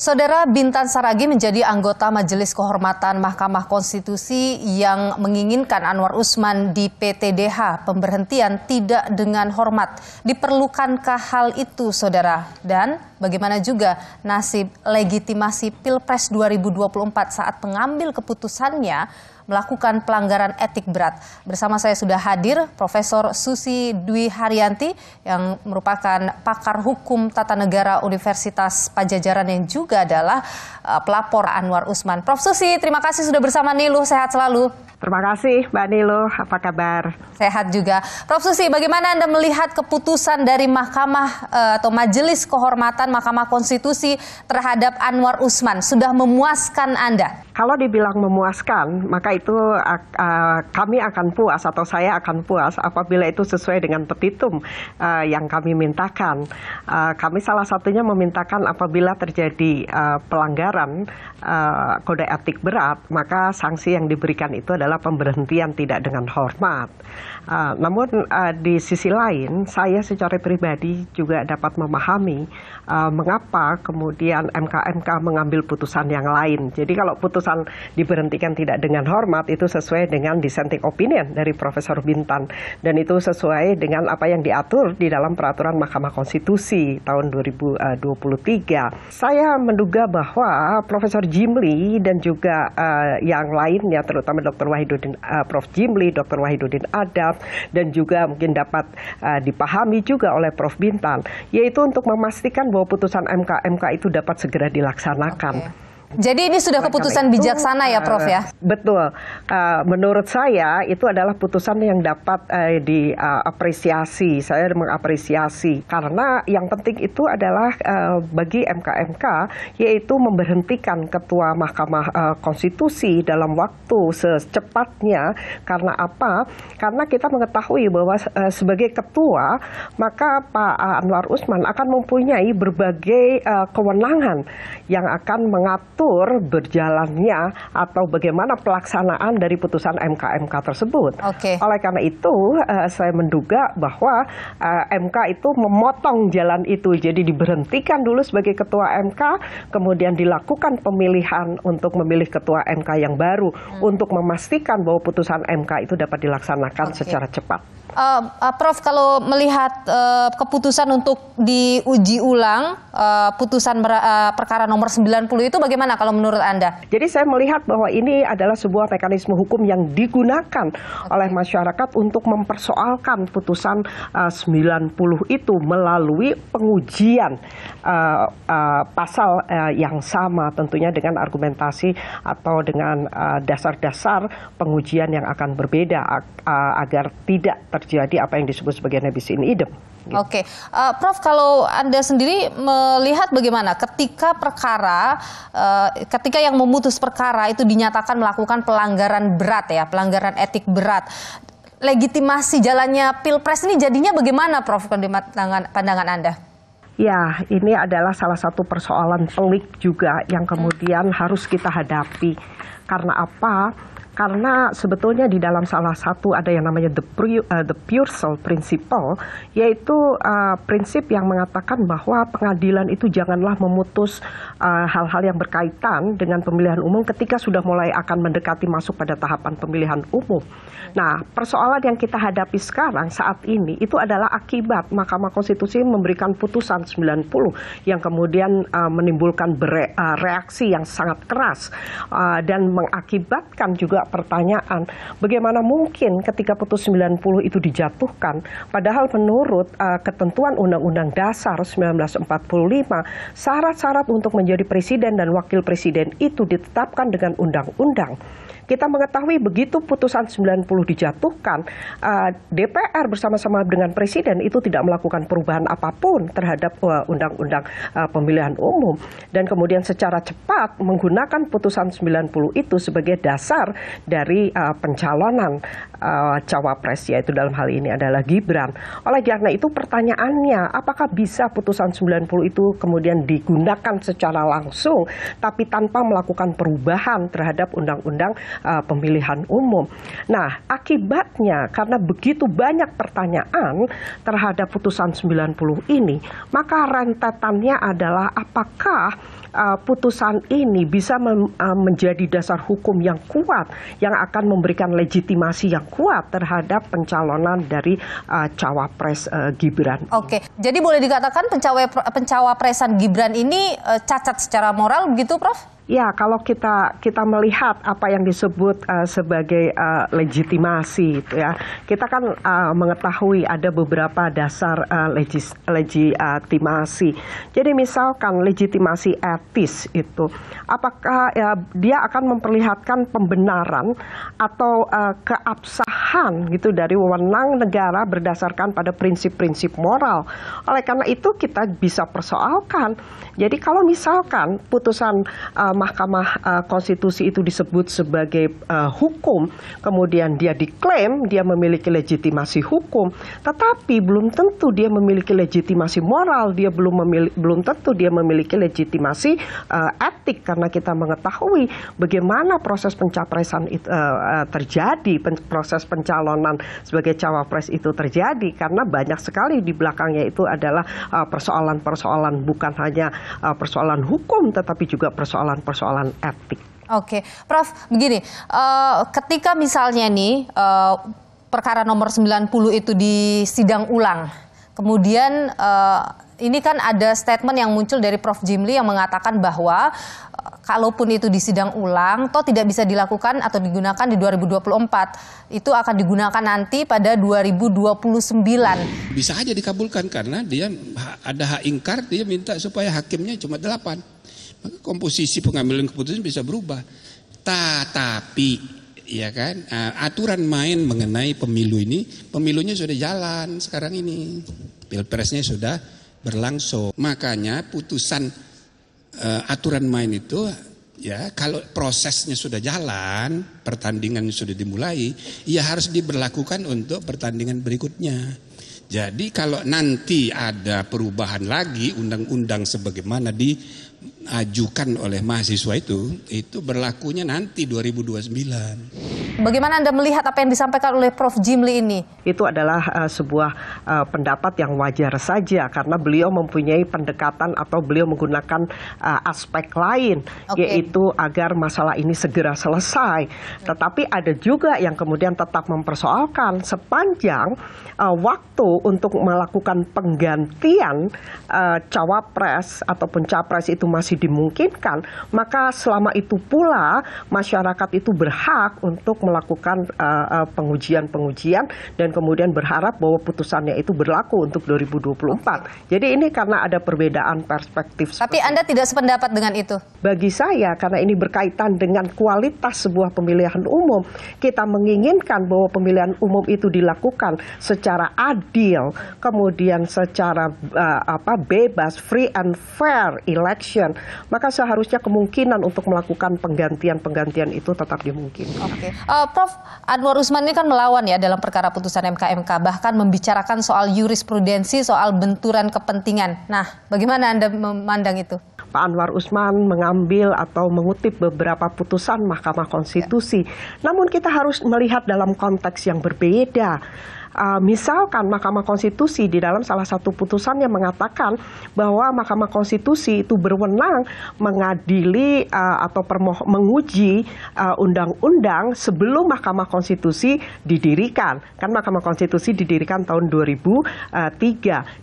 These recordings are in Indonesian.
Saudara Bintan Saragi menjadi anggota Majelis Kehormatan Mahkamah Konstitusi yang menginginkan Anwar Usman di PTDH pemberhentian tidak dengan hormat. Diperlukankah hal itu, Saudara? Dan bagaimana juga nasib legitimasi Pilpres 2024 saat mengambil keputusannya melakukan pelanggaran etik berat. Bersama saya sudah hadir Profesor Susi Dwi Haryanti yang merupakan pakar hukum tata negara Universitas Pajajaran yang juga adalah eh, pelapor Anwar Usman. Prof Susi, terima kasih sudah bersama Nilu Sehat selalu. Terima kasih Mbak Nilo, apa kabar? Sehat juga. Prof Susi, bagaimana Anda melihat keputusan dari Mahkamah eh, atau Majelis Kehormatan Mahkamah Konstitusi terhadap Anwar Usman? Sudah memuaskan Anda? Kalau dibilang memuaskan, maka itu uh, kami akan puas atau saya akan puas apabila itu sesuai dengan petitum uh, yang kami mintakan. Uh, kami salah satunya memintakan apabila terjadi uh, pelanggaran uh, kode etik berat, maka sanksi yang diberikan itu adalah adalah pemberhentian tidak dengan hormat. Uh, namun uh, di sisi lain, saya secara pribadi juga dapat memahami Eh, mengapa kemudian MKMK mengambil putusan yang lain. Jadi kalau putusan diberhentikan tidak dengan hormat itu sesuai dengan dissenting opinion dari Profesor Bintan dan itu sesuai dengan apa yang diatur di dalam peraturan Mahkamah Konstitusi tahun 2023. Eh, Saya menduga bahwa Profesor Jimli dan juga uh, yang lainnya terutama Dr. Wahidudin uh, Prof Jimli, Dr. Wahidudin Adat dan juga mungkin dapat uh, dipahami juga oleh Prof Bintan yaitu untuk memastikan bahwa bahwa putusan MK MK itu dapat segera dilaksanakan. Okay. Jadi ini sudah keputusan itu, bijaksana ya, Prof ya? Eh, betul. Uh, menurut saya itu adalah putusan yang dapat uh, diapresiasi. Uh, saya mengapresiasi karena yang penting itu adalah uh, bagi MKMK yaitu memberhentikan Ketua Mahkamah uh, Konstitusi dalam waktu secepatnya. Karena apa? Karena kita mengetahui bahwa uh, sebagai ketua maka Pak Anwar Usman akan mempunyai berbagai uh, kewenangan yang akan mengatur mengatur berjalannya atau bagaimana pelaksanaan dari putusan MK-MK tersebut. Okay. Oleh karena itu, uh, saya menduga bahwa uh, eh, MK itu memotong jalan itu. Jadi diberhentikan dulu sebagai ketua MK, kemudian dilakukan pemilihan untuk memilih ketua MK yang baru hmm. untuk memastikan bahwa putusan MK itu dapat dilaksanakan okay. secara cepat. Uh, Prof, kalau melihat uh, keputusan untuk diuji ulang uh, putusan uh, perkara nomor 90 itu bagaimana? bagaimana kalau menurut Anda? Jadi saya melihat bahwa ini adalah sebuah mekanisme hukum yang digunakan okay. oleh masyarakat untuk mempersoalkan putusan eh, uh, 90 itu melalui pengujian uh, uh, pasal uh, yang sama tentunya dengan argumentasi atau dengan dasar-dasar uh, pengujian yang akan berbeda uh, agar tidak terjadi apa yang disebut sebagai nebis in idem. Gitu. Oke, okay. uh, eh, Prof, kalau anda sendiri melihat bagaimana ketika perkara, uh, ketika yang memutus perkara itu dinyatakan melakukan pelanggaran berat ya, pelanggaran etik berat, legitimasi jalannya pilpres ini jadinya bagaimana, Prof? Pandangan, pandangan anda? Ya, ini adalah salah satu persoalan pelik juga yang kemudian harus kita hadapi. Karena apa? karena sebetulnya di dalam salah satu ada yang namanya the pure, uh, the pure soul principle yaitu uh, prinsip yang mengatakan bahwa pengadilan itu janganlah memutus eh, hal-hal uh, yang berkaitan dengan pemilihan umum ketika sudah mulai akan mendekati masuk pada tahapan pemilihan umum. Nah, persoalan yang kita hadapi sekarang saat ini itu adalah akibat Mahkamah Konstitusi memberikan putusan 90 yang kemudian uh, menimbulkan bere, uh, reaksi yang sangat keras uh, dan mengakibatkan juga pertanyaan bagaimana mungkin ketika putus 90 itu dijatuhkan padahal menurut uh, ketentuan Undang-Undang Dasar 1945 syarat-syarat untuk menjadi presiden dan wakil presiden itu ditetapkan dengan undang-undang. Kita mengetahui begitu putusan 90 dijatuhkan, uh, eh, DPR bersama-sama dengan Presiden itu tidak melakukan perubahan apapun terhadap eh, undang-undang uh, uh, pemilihan umum dan kemudian secara cepat menggunakan putusan 90 itu sebagai dasar dari uh, pencalonan uh, cawapres yaitu dalam hal ini adalah Gibran. Oleh karena itu pertanyaannya apakah bisa putusan 90 itu kemudian digunakan secara langsung tapi tanpa melakukan perubahan terhadap undang-undang uh, pemilihan umum. Nah, akibatnya karena begitu banyak pertanyaan terhadap putusan 90 ini, maka rentetannya adalah apakah uh, putusan ini bisa uh, menjadi dasar hukum yang kuat yang akan memberikan legitimasi yang kuat terhadap pencalonan dari uh, cawapres uh, Gibran. Oke, jadi boleh dikatakan pencawa pencawapresan Gibran ini uh, cacat secara moral begitu, Prof? Ya, kalau kita kita melihat apa yang disebut uh, sebagai uh, legitimasi itu ya, kita kan uh, mengetahui ada beberapa dasar uh, legis, legitimasi. Jadi misalkan legitimasi etis itu, apakah ya, dia akan memperlihatkan pembenaran atau uh, keabsahan gitu dari wewenang negara berdasarkan pada prinsip-prinsip moral. Oleh karena itu kita bisa persoalkan jadi kalau misalkan putusan uh, Mahkamah uh, Konstitusi itu disebut sebagai uh, hukum, kemudian dia diklaim dia memiliki legitimasi hukum, tetapi belum tentu dia memiliki legitimasi moral, dia belum memiliki, belum tentu dia memiliki legitimasi uh, etik karena kita mengetahui bagaimana proses pencapresan itu uh, terjadi, pen proses pencalonan sebagai cawapres itu terjadi karena banyak sekali di belakangnya itu adalah persoalan-persoalan uh, persoalan -persoalan bukan hanya uh, persoalan hukum tetapi juga persoalan-persoalan etik. Oke, Prof, begini, uh, ketika misalnya nih uh, perkara nomor 90 itu di sidang ulang, kemudian uh, ini kan ada statement yang muncul dari Prof. Jimli yang mengatakan bahwa kalaupun itu disidang ulang, toh tidak bisa dilakukan atau digunakan di 2024. Itu akan digunakan nanti pada 2029. Bisa aja dikabulkan karena dia ada hak ingkar, dia minta supaya hakimnya cuma 8. Maka komposisi pengambilan keputusan bisa berubah. Tetapi ya kan aturan main mengenai pemilu ini, pemilunya sudah jalan sekarang ini. Pilpresnya sudah berlangsung. Makanya putusan uh, aturan main itu ya kalau prosesnya sudah jalan, pertandingan sudah dimulai, ya harus diberlakukan untuk pertandingan berikutnya. Jadi kalau nanti ada perubahan lagi undang-undang sebagaimana diajukan oleh mahasiswa itu, itu berlakunya nanti 2029. Bagaimana Anda melihat apa yang disampaikan oleh Prof. Jimli ini? Itu adalah uh, sebuah uh, pendapat yang wajar saja karena beliau mempunyai pendekatan atau beliau menggunakan uh, aspek lain okay. yaitu agar masalah ini segera selesai. Hmm. Tetapi ada juga yang kemudian tetap mempersoalkan sepanjang uh, waktu untuk melakukan penggantian uh, cawapres ataupun capres itu masih dimungkinkan, maka selama itu pula masyarakat itu berhak untuk melakukan pengujian eh, eh, pengujian-pengujian dan kemudian berharap bahwa putusannya itu berlaku untuk 2024. Jadi ini karena ada perbedaan perspektif. Tapi Anda tidak sependapat dengan itu? Bagi saya karena ini berkaitan dengan kualitas sebuah pemilihan umum, kita menginginkan bahwa pemilihan umum itu dilakukan secara adil, kemudian secara uh, apa bebas, free and fair election. Maka seharusnya kemungkinan untuk melakukan penggantian-penggantian itu tetap dimungkinkan. Oke. Okay. Uh, Prof. Anwar Usman ini kan melawan ya dalam perkara putusan MKMK, bahkan membicarakan soal jurisprudensi, soal benturan kepentingan. Nah, bagaimana Anda memandang itu? Pak Anwar Usman mengambil atau mengutip beberapa putusan Mahkamah Konstitusi. Ya. Namun kita harus melihat dalam konteks yang berbeda uh, misalkan Mahkamah Konstitusi di dalam salah satu putusannya mengatakan bahwa Mahkamah Konstitusi itu berwenang mengadili uh, atau permoh menguji ah, undang-undang uh, sebelum Mahkamah Konstitusi didirikan. Kan Mahkamah Konstitusi didirikan tahun 2003.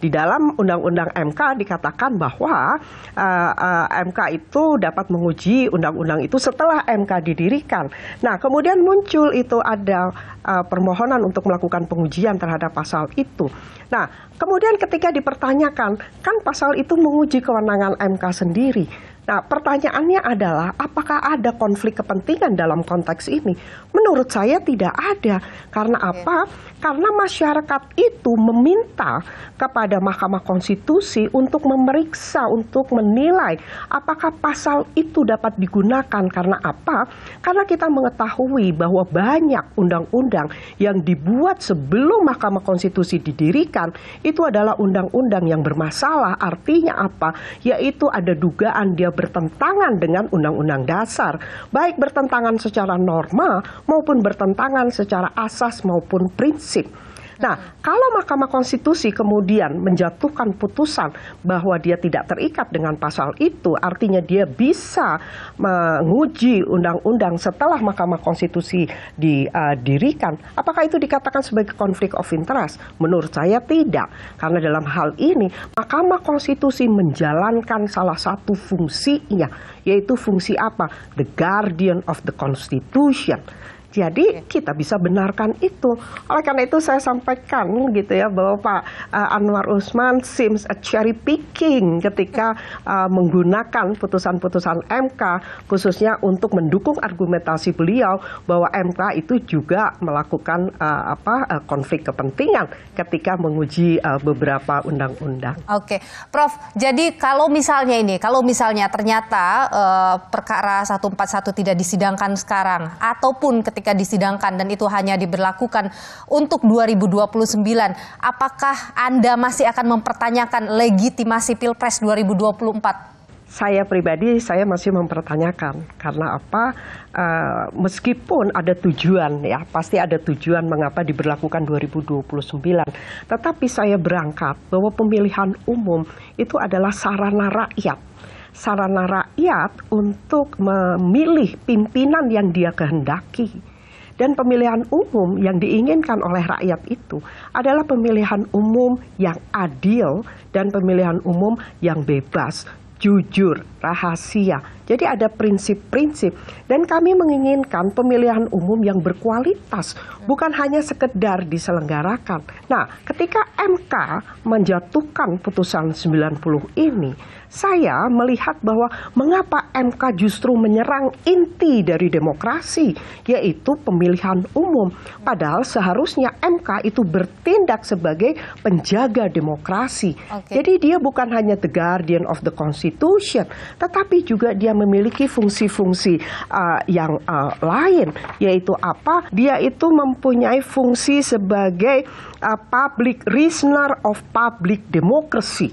Di dalam Undang-Undang MK dikatakan bahwa uh, uh, MK itu dapat menguji undang-undang itu setelah MK didirikan. Nah, kemudian muncul itu ada uh, permohonan untuk melakukan pengujian terhadap pasal itu. Nah, kemudian ketika dipertanyakan, kan pasal itu menguji kewenangan MK sendiri. Nah, pertanyaannya adalah apakah ada konflik kepentingan dalam konteks ini? Menurut saya tidak ada. Karena apa? Karena masyarakat itu meminta kepada Mahkamah Konstitusi untuk memeriksa, untuk menilai apakah pasal itu dapat digunakan karena apa? Karena kita mengetahui bahwa banyak undang-undang yang dibuat sebelum Mahkamah Konstitusi didirikan itu adalah undang-undang yang bermasalah. Artinya apa? Yaitu ada dugaan dia bertentangan dengan undang-undang dasar, baik bertentangan secara norma maupun bertentangan secara asas maupun prinsip. Nah, kalau Mahkamah Konstitusi kemudian menjatuhkan putusan bahwa dia tidak terikat dengan pasal itu, artinya dia bisa menguji undang-undang setelah Mahkamah Konstitusi didirikan. Eh, apakah itu dikatakan sebagai konflik of interest? Menurut saya tidak, karena dalam hal ini Mahkamah Konstitusi menjalankan salah satu fungsinya, yaitu fungsi apa? The guardian of the Constitution. Jadi kita bisa benarkan itu. Oleh karena itu saya sampaikan gitu ya bahwa Pak uh, Anwar Usman seems a cherry picking ketika uh, menggunakan putusan-putusan MK khususnya untuk mendukung argumentasi beliau bahwa MK itu juga melakukan uh, apa uh, konflik kepentingan ketika menguji uh, beberapa undang-undang. Oke, Prof. Jadi kalau misalnya ini, kalau misalnya ternyata uh, perkara 141 tidak disidangkan sekarang ataupun ketika ketika disidangkan dan itu hanya diberlakukan untuk 2029. Apakah Anda masih akan mempertanyakan legitimasi Pilpres 2024? saya pribadi saya masih mempertanyakan karena apa uh, meskipun ada tujuan ya pasti ada tujuan mengapa diberlakukan 2029 tetapi saya berangkat bahwa pemilihan umum itu adalah sarana rakyat sarana rakyat untuk memilih pimpinan yang dia kehendaki dan pemilihan umum yang diinginkan oleh rakyat itu adalah pemilihan umum yang adil dan pemilihan umum yang bebas, jujur, rahasia. Jadi ada prinsip-prinsip dan kami menginginkan pemilihan umum yang berkualitas, bukan hanya sekedar diselenggarakan. Nah, ketika MK menjatuhkan putusan 90 ini, saya melihat bahwa mengapa MK justru menyerang inti dari demokrasi, yaitu pemilihan umum. Padahal seharusnya MK itu bertindak sebagai penjaga demokrasi. Okay. Jadi dia bukan hanya the guardian of the constitution, tetapi juga dia memiliki fungsi-fungsi uh, yang uh, lain, yaitu apa? Dia itu mempunyai fungsi sebagai uh, public reasoner of public democracy.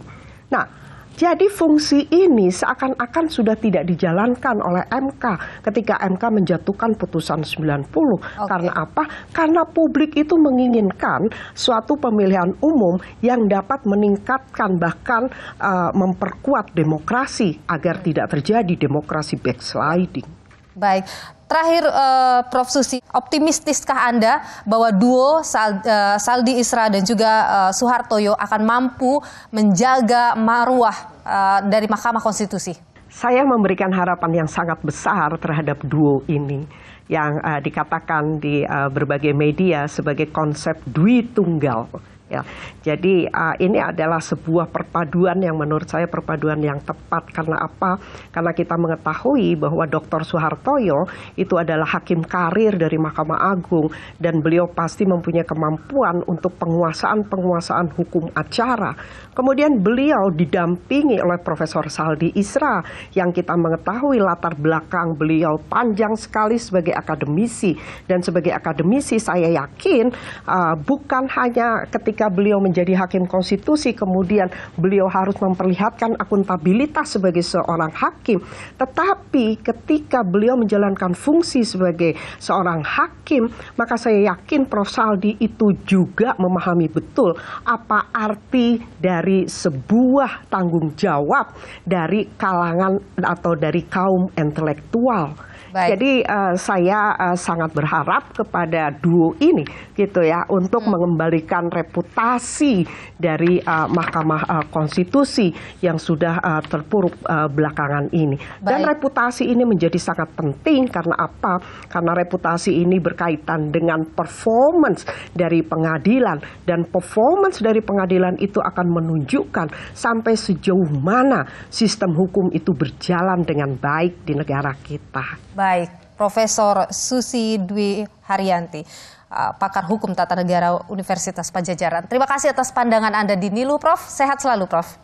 Nah, jadi fungsi ini seakan-akan sudah tidak dijalankan oleh MK ketika MK menjatuhkan putusan 90. Okay. Karena apa? Karena publik itu menginginkan suatu pemilihan umum yang dapat meningkatkan bahkan uh, memperkuat demokrasi agar tidak terjadi demokrasi backsliding. Baik, Terakhir, uh, Prof. Susi, optimistiskah Anda bahwa duo Sal, uh, Saldi Isra dan juga uh, Suhartoyo akan mampu menjaga maruah Eh, dari Mahkamah Konstitusi? Saya memberikan harapan yang sangat besar terhadap duo ini yang uh, dikatakan di uh, berbagai media sebagai konsep dwi tunggal Ya, jadi uh, ini adalah sebuah perpaduan yang menurut saya perpaduan yang tepat karena apa? Karena kita mengetahui bahwa Dr. Soehartoyo itu adalah hakim karir dari Mahkamah Agung dan beliau pasti mempunyai kemampuan untuk penguasaan-penguasaan hukum acara. Kemudian beliau didampingi oleh Profesor Saldi Isra yang kita mengetahui latar belakang beliau panjang sekali sebagai akademisi dan sebagai akademisi saya yakin uh, bukan hanya ketika ketika beliau menjadi hakim konstitusi kemudian beliau harus memperlihatkan akuntabilitas sebagai seorang hakim tetapi ketika beliau menjalankan fungsi sebagai seorang hakim maka saya yakin Prof Saldi itu juga memahami betul apa arti dari sebuah tanggung jawab dari kalangan atau dari kaum intelektual Baik. Jadi uh, saya uh, sangat berharap kepada duo ini gitu ya untuk hmm. mengembalikan reputasi dari uh, Mahkamah uh, Konstitusi yang sudah uh, terpuruk uh, belakangan ini. Baik. Dan reputasi ini menjadi sangat penting karena apa? Karena reputasi ini berkaitan dengan performance dari pengadilan dan performance dari pengadilan itu akan menunjukkan sampai sejauh mana sistem hukum itu berjalan dengan baik di negara kita. Baik. Baik, Profesor Susi Dwi Haryanti, eh, pakar hukum tata negara Universitas Pajajaran. Terima kasih atas pandangan Anda di Nilu, Prof. Sehat selalu, Prof.